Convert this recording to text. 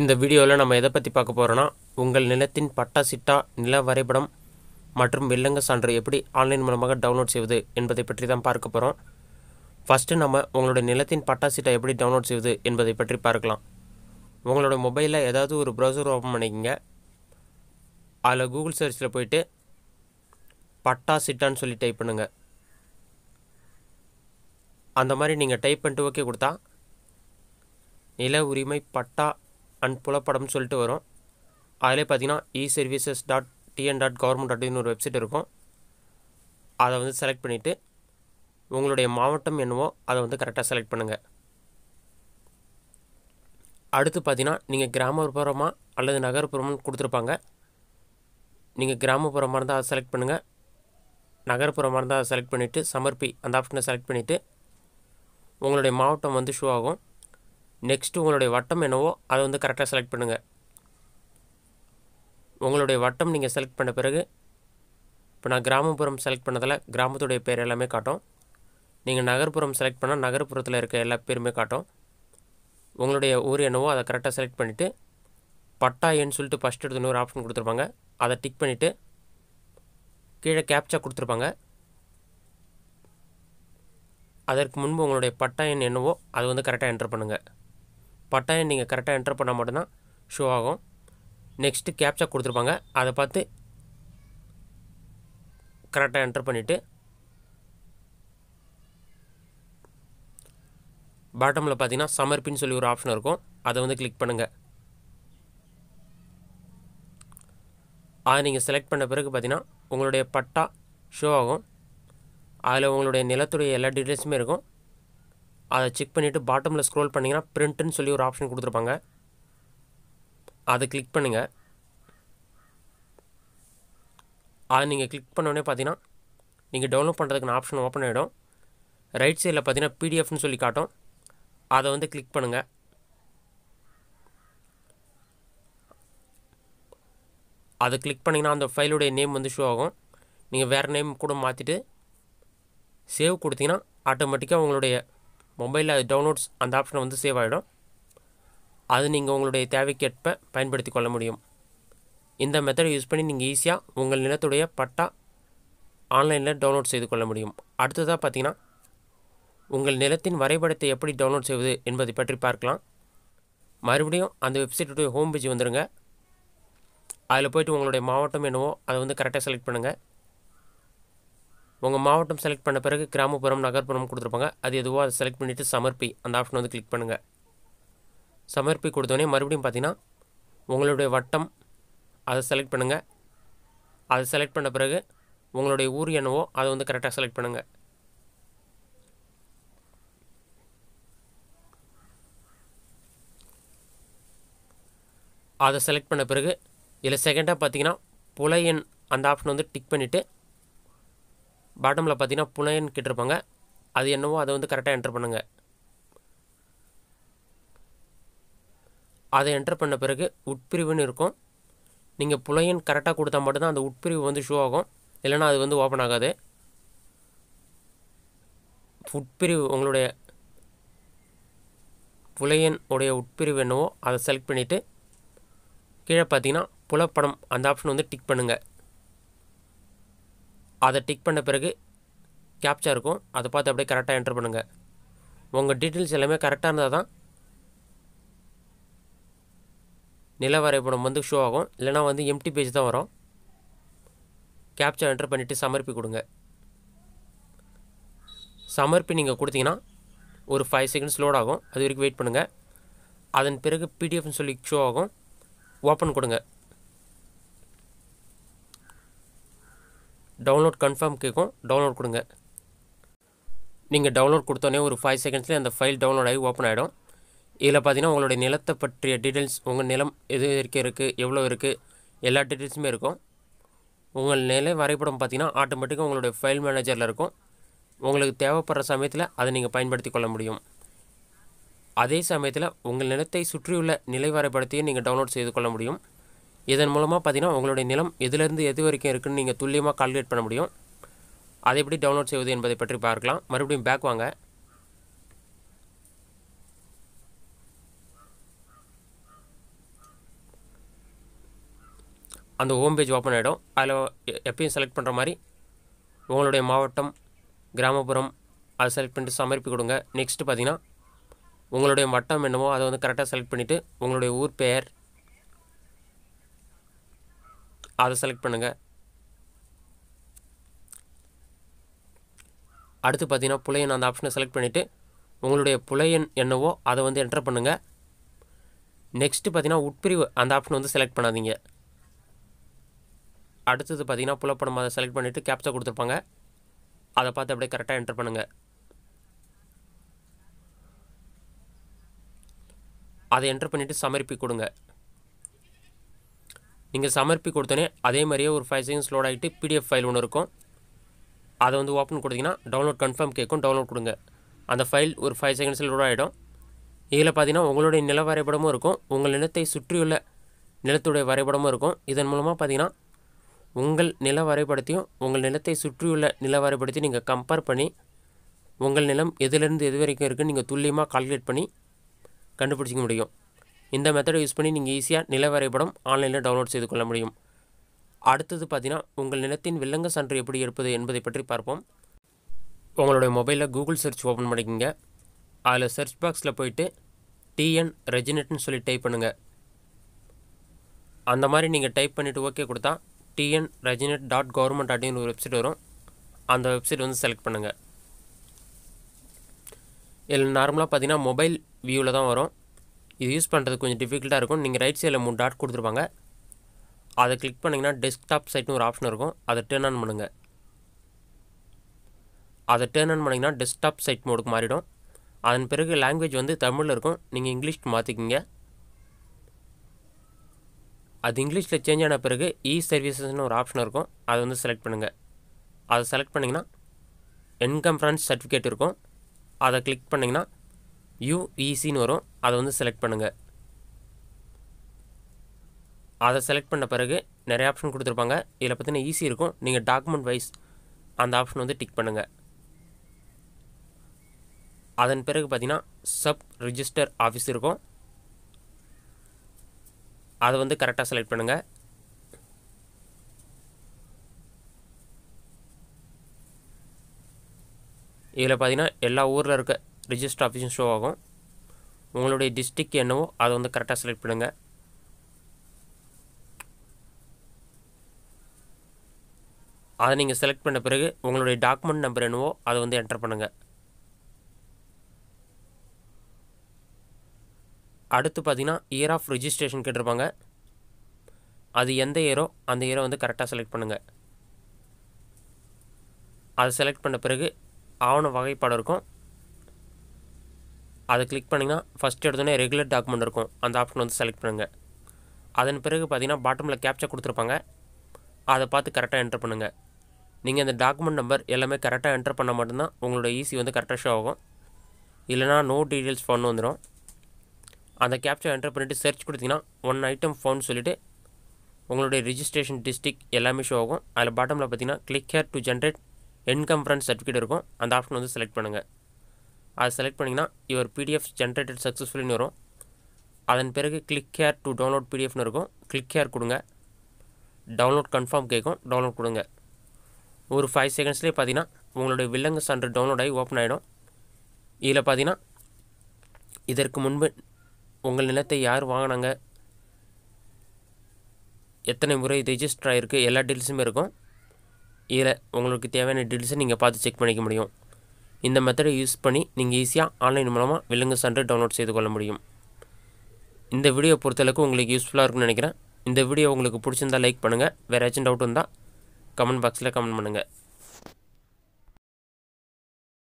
இந்த வீடியோவில் நம்ம எதை பற்றி பார்க்க போகிறோன்னா உங்கள் நிலத்தின் பட்டா சிட்டா நில வரைபடம் மற்றும் வில்லங்க சான்று எப்படி ஆன்லைன் மூலமாக டவுன்லோட் செய்வது என்பதை பற்றி தான் பார்க்க போகிறோம் ஃபஸ்ட்டு நம்ம உங்களுடைய நிலத்தின் பட்டா சிட்டா எப்படி டவுன்லோட் செய்வது என்பதை பற்றி பார்க்கலாம் உங்களோட மொபைலில் ஏதாவது ஒரு ப்ரௌசர் ஓப்பன் பண்ணிக்கங்க அதில் கூகுள் சர்ச்சில் போயிட்டு பட்டா சிட்டான்னு சொல்லி டைப் பண்ணுங்கள் அந்த மாதிரி நீங்கள் டைப் பண்ணிட்டு ஓகே கொடுத்தா நில உரிமை பட்டா அண்ட் புலப்படம்னு சொல்லிட்டு வரும் அதிலே பார்த்தீங்கன்னா e services dot TN dot government அப்படின்னு ஒரு வெப்சைட் இருக்கும் அதை வந்து செலக்ட் பண்ணிவிட்டு உங்களுடைய மாவட்டம் என்னவோ அதை வந்து கரெக்டாக செலக்ட் பண்ணுங்கள் அடுத்து பார்த்தீங்கன்னா நீங்கள் கிராமப்புறமாக அல்லது நகர்ப்புறம்னு கொடுத்துருப்பாங்க நீங்கள் கிராமப்புறமாக இருந்தால் அதை செலக்ட் பண்ணுங்கள் நகர்ப்புறமாக இருந்தால் அதை செலக்ட் பண்ணிவிட்டு சமர்ப்பி அந்த ஆப்ஷனை செலக்ட் பண்ணிவிட்டு உங்களுடைய மாவட்டம் வந்து ஷூ ஆகும் நெக்ஸ்ட்டு உங்களுடைய வட்டம் என்னவோ அதை வந்து கரெக்டாக செலக்ட் பண்ணுங்கள் உங்களுடைய வட்டம் நீங்கள் செலக்ட் பண்ண பிறகு இப்போ நான் கிராமப்புறம் செலக்ட் பண்ணதில் கிராமத்துடைய பேர் எல்லாமே காட்டும் நீங்கள் நகர்ப்புறம் செலக்ட் பண்ணால் நகர்ப்புறத்தில் இருக்க எல்லா பேருமே காட்டும் உங்களுடைய ஊர் என்னவோ அதை கரெக்டாக செலக்ட் பண்ணிவிட்டு பட்டா சொல்லிட்டு ஃபஸ்ட் எடுத்து ஒரு ஆப்ஷன் கொடுத்துருப்பாங்க அதை டிக் பண்ணிவிட்டு கீழே கேப்சா கொடுத்துருப்பாங்க அதற்கு முன்பு உங்களுடைய பட்டா என்னவோ அது வந்து கரெக்டாக என்டர் பண்ணுங்கள் பட்டாயம் நீங்கள் கரெக்டாக என்ட்ரு பண்ணால் மட்டும்தான் ஷோ ஆகும் நெக்ஸ்ட்டு கேப்சா கொடுத்துருப்பாங்க அதை பார்த்து கரெக்டாக என்ட்ரு பண்ணிவிட்டு பாட்டமில் பார்த்தீங்கன்னா சமர்ப்பின்னு சொல்லி ஒரு ஆப்ஷன் இருக்கும் அதை வந்து கிளிக் பண்ணுங்கள் அதை நீங்கள் செலக்ட் பண்ண பிறகு பார்த்தீங்கன்னா உங்களுடைய பட்டா ஷோ ஆகும் அதில் உங்களுடைய நிலத்துடைய எல்லா டீட்டெயில்ஸுமே இருக்கும் அதை செக் பண்ணிவிட்டு பாட்டமில் ஸ்க்ரோல் பண்ணிங்கன்னா பிரிண்ட்டுன்னு சொல்லி ஒரு ஆப்ஷன் கொடுத்துருப்பாங்க அதை கிளிக் பண்ணுங்கள் அதை நீங்கள் கிளிக் பண்ணோடனே பார்த்தீங்கன்னா நீங்கள் டவுன்லோட் பண்ணுறதுக்கு ஆப்ஷன் ஓப்பன் ஆகிடும் ரைட் சைடில் பார்த்தீங்கன்னா பிடிஎஃப்னு சொல்லி காட்டும் அதை வந்து கிளிக் பண்ணுங்கள் அதை கிளிக் பண்ணிங்கன்னா அந்த ஃபைலுடைய நேம் வந்து ஷோ ஆகும் நீங்கள் வேறு நேம் கூட மாற்றிட்டு சேவ் கொடுத்தீங்கன்னா ஆட்டோமேட்டிக்காக உங்களுடைய மொபைலில் அது டவுன்லோட்ஸ் அந்த ஆப்ஷன் வந்து சேவ் ஆகிடும் அது நீங்கள் உங்களுடைய தேவைக்கேற்ப பயன்படுத்தி கொள்ள முடியும் இந்த மெத்தடை யூஸ் பண்ணி நீங்கள் ஈஸியாக உங்கள் நிலத்துடைய பட்டா ஆன்லைனில் டவுன்லோட் செய்து கொள்ள முடியும் அடுத்ததாக பார்த்தீங்கன்னா உங்கள் நிலத்தின் வரைபடத்தை எப்படி டவுன்லோட் செய்வது என்பதை பற்றி பார்க்கலாம் மறுபடியும் அந்த வெப்சைட்டுடைய ஹோம் பேஜ் வந்துடுங்க அதில் போய்ட்டு உங்களுடைய மாவட்டம் என்னவோ அதை வந்து கரெக்டாக செலக்ட் பண்ணுங்கள் உங்கள் மாவட்டம் செலக்ட் பண்ண பிறகு கிராமப்புறம் நகர்ப்புறம் கொடுத்துருப்பாங்க அது எதுவோ அதை செலக்ட் பண்ணிவிட்டு சமர்ப்பி அந்த ஆப்ஷன் வந்து கிளிக் பண்ணுங்கள் சமர்ப்பி கொடுத்தோடனே மறுபடியும் பார்த்தீங்கன்னா உங்களுடைய வட்டம் அதை செலக்ட் பண்ணுங்கள் அதை செலக்ட் பண்ண பிறகு உங்களுடைய ஊர் என்னவோ அதை வந்து கரெக்டாக செலக்ட் பண்ணுங்கள் அதை செலக்ட் பண்ண பிறகு இதில் செகண்டாக பார்த்தீங்கன்னா புலையன் அந்த ஆப்ஷன் வந்து டிக் பண்ணிவிட்டு பாட்டமில் பார்த்தீங்கன்னா புனையன்னு கேட்டிருப்பாங்க அது என்னவோ அதை வந்து கரெக்டாக என்ட்ரு பண்ணுங்கள் அதை என்ட்ரு பண்ண பிறகு உட்பிரிவுன்னு இருக்கும் நீங்கள் புலையன் கரெக்டாக கொடுத்தா மட்டும்தான் அந்த உட்பிரிவு வந்து ஷோ ஆகும் இல்லைனா அது வந்து ஓப்பன் ஆகாது உட்பிரிவு உங்களுடைய புலையன் உடைய உட்பிரிவு என்னவோ அதை செலக்ட் பண்ணிவிட்டு கீழே பார்த்தீங்கன்னா புலப்படம் அந்த ஆப்ஷன் வந்து டிக் பண்ணுங்கள் அதை டிக் பண்ண பிறகு கேப்சா இருக்கும் அதை பார்த்து அப்படியே கரெக்டாக என்ட்ரு பண்ணுங்கள் உங்கள் டீட்டெயில்ஸ் எல்லாமே கரெக்டாக இருந்தால் தான் நில வரைபடம் வந்து ஷோ ஆகும் இல்லைனா வந்து எம்டி பேஜ் தான் வரும் கேப்சா என்ட்ரு பண்ணிவிட்டு சமர்ப்பி கொடுங்க சமர்ப்பி நீங்கள் கொடுத்தீங்கன்னா ஒரு ஃபைவ் செகண்ட்ஸ் லோட் ஆகும் அது வரைக்கும் வெயிட் பண்ணுங்கள் அதன் பிறகு பிடிஎஃப்னு சொல்லி ஷோ ஆகும் ஓப்பன் கொடுங்க டவுன்லோட் கன்ஃபார்ம் கேட்கும் டவுன்லோட் கொடுங்க நீங்கள் டவுன்லோட் கொடுத்தோன்னே ஒரு ஃபைவ் செகண்ட்ஸில் அந்த ஃபைல் டவுன்லோட் ஆகி ஓப்பன் ஆகிடும் இதில் பார்த்தீங்கன்னா உங்களுடைய நிலத்தை பற்றிய டீட்டெயில்ஸ் உங்கள் நிலம் எது இருக்குது இருக்குது எவ்வளோ இருக்குது எல்லா டீட்டெயில்ஸுமே இருக்கும் உங்கள் நிலை வரைபடம் பார்த்தீங்கன்னா ஆட்டோமேட்டிக்காக உங்களுடைய ஃபைல் மேனேஜரில் இருக்கும் உங்களுக்கு தேவைப்படுற சமயத்தில் அதை நீங்கள் பயன்படுத்தி கொள்ள முடியும் அதே சமயத்தில் உங்கள் நிலத்தை சுற்றியுள்ள நிலை வரைபடத்தையும் நீங்கள் டவுன்லோட் செய்து கொள்ள முடியும் இதன் மூலமாக பார்த்தீங்கன்னா உங்களுடைய நிலம் எதுலேருந்து எது வரைக்கும் இருக்குதுன்னு நீங்கள் துல்லியமாக கால்குலேட் பண்ண முடியும் அதை எப்படி டவுன்லோட் செய்வது என்பதை பற்றி பார்க்கலாம் மறுபடியும் பேக் வாங்க அந்த ஹோம் பேஜ் ஓப்பன் ஆகிடும் அதில் எப்பயும் செலக்ட் பண்ணுற மாதிரி உங்களுடைய மாவட்டம் கிராமப்புறம் அதை செலக்ட் பண்ணிட்டு சமர்ப்பி கொடுங்க நெக்ஸ்ட்டு பார்த்தீங்கன்னா உங்களுடைய வட்டம் என்னமோ அதை வந்து கரெக்டாக செலக்ட் பண்ணிவிட்டு உங்களுடைய ஊர் பெயர் அதை செலக்ட் பண்ணுங்கள் அடுத்து பார்த்தீங்கன்னா புலையன் அந்த ஆப்ஷனை செலக்ட் பண்ணிவிட்டு உங்களுடைய புலையன் என்னவோ அதை வந்து என்டர் பண்ணுங்கள் நெக்ஸ்ட்டு பார்த்தீங்கன்னா உட்பிரிவு அந்த ஆப்ஷன் வந்து செலக்ட் பண்ணாதீங்க அடுத்தது பார்த்தீங்கன்னா புலப்படம் அதை செலக்ட் பண்ணிவிட்டு கேப்சர் கொடுத்துருப்பாங்க அதை பார்த்து அப்படியே கரெக்டாக என்டர் பண்ணுங்கள் அதை என்டர் பண்ணிவிட்டு சமர்ப்பி கொடுங்க நீங்கள் சமர்ப்பி கொடுத்தோன்னே அதே மாதிரியே ஒரு ஃபைவ் செகண்ட்ஸ் லோட் ஆகிட்டு பிடிஎஃப் ஃபைல் ஒன்று இருக்கும் அதை வந்து ஓப்பன் கொடுத்தீங்கன்னா டவுன்லோட் கன்ஃபார்ம் கேட்கும் டவுன்லோட் கொடுங்க அந்த ஃபைல் ஒரு ஃபைவ் செகண்ட்ஸில் லோட் ஆகிடும் இதில் பார்த்தீங்கன்னா உங்களுடைய நில வரைபடமும் இருக்கும் உங்கள் நிலத்தை சுற்றியுள்ள நிலத்துடைய வரைபடமும் இருக்கும் இதன் மூலமாக பார்த்தீங்கன்னா உங்கள் நில வரைபடத்தையும் உங்கள் நிலத்தை சுற்றியுள்ள நில வரைபடத்தையும் நீங்கள் கம்பேர் பண்ணி உங்கள் நிலம் எதுலேருந்து எது வரைக்கும் இருக்குதுன்னு நீங்கள் துல்லியமாக கால்குலேட் பண்ணி கண்டுபிடிச்சிக்க முடியும் இந்த மெத்தடை யூஸ் பண்ணி நீங்கள் ஈஸியாக நில வரைபடம் ஆன்லைனில் டவுன்லோட் செய்து கொள்ள முடியும் அடுத்தது பார்த்தீங்கன்னா உங்கள் நிலத்தின் வில்லங்க சான்று எப்படி இருப்பது என்பதை பற்றி பார்ப்போம் உங்களுடைய மொபைலில் கூகுள் சர்ச் ஓப்பன் பண்ணிக்கோங்க அதில் சர்ச் பாக்ஸில் போயிட்டு டிஎன் ரெஜினெட்னு சொல்லி டைப் பண்ணுங்கள் அந்த மாதிரி நீங்கள் டைப் பண்ணிவிட்டு ஓகே கொடுத்தா டிஎன் ரெஜினெட் டாட் கவர்மெண்ட் அப்படின்னு ஒரு வெப்சைட் வரும் அந்த வெப்சைட் வந்து செலக்ட் பண்ணுங்கள் இதில் நார்மலாக பார்த்தீங்கன்னா மொபைல் வியூவில் தான் வரும் இது யூஸ் பண்ணுறது கொஞ்சம் டிஃபிகல்ட்டாக இருக்கும் நீங்கள் ரைட் சைடில் மூணு டாட் கொடுத்துருப்பாங்க அதை கிளிக் பண்ணிங்கன்னா டெஸ்க்டாப் சைட்னு ஒரு ஆப்ஷன் இருக்கும் அதை டேர்ன் ஆன் பண்ணுங்கள் அதை டேர்ன் ஆன் பண்ணிங்கன்னா டெஸ்க்டாப் சைட் மோடுக்கு மாறிடும் அதன் பிறகு லாங்குவேஜ் வந்து தமிழில் இருக்கும் நீங்கள் இங்கிலீஷ்க்கு மாற்றிக்கிங்க அது இங்கிலீஷில் சேஞ்ச் ஆன பிறகு இ சர்வீசஸ்னு ஒரு ஆப்ஷன் இருக்கும் அதை வந்து செலக்ட் பண்ணுங்கள் அதை செலக்ட் பண்ணிங்கன்னா இன்கம் ஃப்ரான்ஸ் சர்டிஃபிகேட் இருக்கும் அதை கிளிக் பண்ணிங்கன்னா யூஇசின்னு வரும் அதை வந்து செலக்ட் பண்ணுங்கள் அதை செலக்ட் பண்ண பிறகு நிறைய ஆப்ஷன் கொடுத்துருப்பாங்க இதில் பார்த்தீங்கன்னா ஈஸி இருக்கும் நீங்கள் டாக்குமெண்ட் வைஸ் அந்த ஆப்ஷன் வந்து டிக் பண்ணுங்கள் அதன் பிறகு பார்த்தீங்கன்னா சப் ரிஜிஸ்டர் ஆஃபீஸ் இருக்கும் அதை வந்து கரெக்டாக செலக்ட் பண்ணுங்கள் இதில் பார்த்தீங்கன்னா எல்லா ஊரில் இருக்க ரிஜிஸ்டர் ஆஃபீஸும் ஷோ ஆகும் உங்களுடைய டிஸ்ட்ரிக் என்னவோ அதை வந்து கரெக்டாக செலக்ட் பண்ணுங்கள் அதை நீங்கள் செலக்ட் பண்ண பிறகு உங்களுடைய டாக்குமெண்ட் நம்பர் என்னவோ அதை வந்து என்டர் பண்ணுங்கள் அடுத்து பார்த்தீங்கன்னா இயர் ஆஃப் ரிஜிஸ்ட்ரேஷன் கேட்டிருப்பாங்க அது எந்த இயரோ அந்த இயரை வந்து கரெக்டாக செலக்ட் பண்ணுங்கள் அதை செலக்ட் பண்ண பிறகு ஆவண வகைப்பாடு இருக்கும் அதை கிளிக் பண்ணிங்கன்னா ஃபஸ்ட் எடுத்தோடனே ரெகுலர் டாக்குமெண்ட் இருக்கும் அந்த ஆப்ஷன் வந்து செலக்ட் பண்ணுங்கள் அதன் பிறகு பார்த்தீங்கன்னா பாட்டமில் கேப்ச்சர் கொடுத்துருப்பாங்க அதை பார்த்து கரெக்டாக என்ட்ரு பண்ணுங்கள் நீங்கள் அந்த டாக்குமெண்ட் நம்பர் எல்லாமே கரெக்டாக என்ட்ரு பண்ணால் மட்டும்தான் உங்களோட ஈஸி வந்து கரெக்டாக ஷோ ஆகும் இல்லைனா நோ டீட்டெயில்ஸ் ஃபோன் வந்துடும் அந்த கேப்ச்சர் என்ட்ரு பண்ணிவிட்டு சர்ச் கொடுத்தீங்கன்னா ஒன் ஐட்டம் ஃபோன் சொல்லிவிட்டு உங்களுடைய ரிஜிஸ்ட்ரேஷன் டிஸ்ட்ரிக் எல்லாமே ஷோ ஆகும் அதில் பாட்டமில் பார்த்தீங்கன்னா click here to generate income friend certificate இருக்கும் அந்த ஆப்ஷன் வந்து செலக்ட் பண்ணுங்கள் அதை செலக்ட் பண்ணிங்கன்னா யுவர் பிடிஎஃப் ஜென்ரேட்டட் சக்ஸஸ்ஃபுல்னு வரும் அதன் பிறகு கிளிக் ஹேர் டு டவுன்லோட் பிடிஎஃப்னு இருக்கும் கிளிக் கேர் கொடுங்க டவுன்லோட் கன்ஃபார்ம் கேட்கும் டவுன்லோட் கொடுங்க ஒரு ஃபைவ் செகண்ட்ஸ்லேயே பார்த்தீங்கன்னா உங்களுடைய வில்லங்க சான்று டவுன்லோட் ஆகி ஓப்பன் ஆகிடும் இதில் பார்த்தீங்கன்னா இதற்கு முன்பு உங்கள் நிலத்தை யார் வாங்கினாங்க எத்தனை முறை ரெஜிஸ்டர் ஆகிருக்கு எல்லா டீல்ஸுமே இருக்கும் இதில் உங்களுக்கு தேவையான டீல்ஸை நீங்கள் பார்த்து செக் பண்ணிக்க முடியும் இந்த மெத்தடை யூஸ் பண்ணி நீங்கள் ஈஸியாக ஆன்லைன் மூலமாக விலங்கு சான்று டவுன்லோட் செய்து கொள்ள முடியும் இந்த வீடியோ பொறுத்தளவுக்கு உங்களுக்கு யூஸ்ஃபுல்லாக இருக்கும்னு நினைக்கிறேன் இந்த வீடியோ உங்களுக்கு பிடிச்சிருந்தால் லைக் பண்ணுங்கள் வேறு ஏதாச்சும் டவுட் இருந்தால் கமெண்ட் பாக்ஸில் கமெண்ட் பண்ணுங்கள்